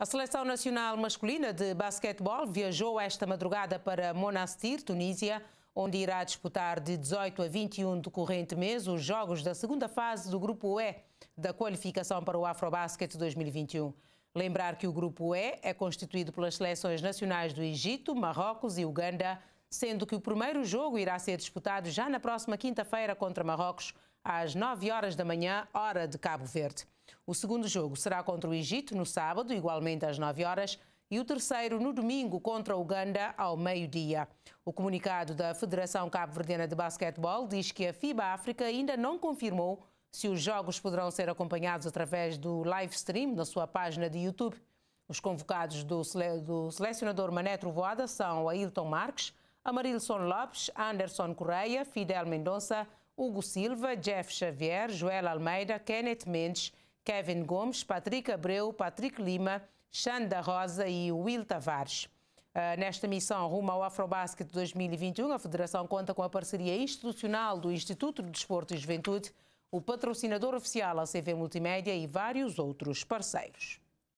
A seleção nacional masculina de basquetebol viajou esta madrugada para Monastir, Tunísia, onde irá disputar de 18 a 21 do corrente mês os jogos da segunda fase do Grupo E da qualificação para o Afrobasket 2021. Lembrar que o Grupo E é constituído pelas seleções nacionais do Egito, Marrocos e Uganda, sendo que o primeiro jogo irá ser disputado já na próxima quinta-feira contra Marrocos, às 9 horas da manhã, hora de Cabo Verde. O segundo jogo será contra o Egito no sábado, igualmente às 9 horas, e o terceiro no domingo contra a Uganda ao meio-dia. O comunicado da Federação Cabo-Verdiana de Basquetebol diz que a FIBA África ainda não confirmou se os jogos poderão ser acompanhados através do live stream na sua página de YouTube. Os convocados do, sele... do selecionador Mané Trovoada são Ailton Marques, Amarilson Lopes, Anderson Correia, Fidel Mendonça, Hugo Silva, Jeff Xavier, Joel Almeida, Kenneth Mendes Kevin Gomes, Patrick Abreu, Patrick Lima, Xanda Rosa e Will Tavares. Ah, nesta missão rumo ao Afrobasket 2021, a Federação conta com a parceria institucional do Instituto de Desporto e Juventude, o patrocinador oficial ACV CV Multimédia e vários outros parceiros.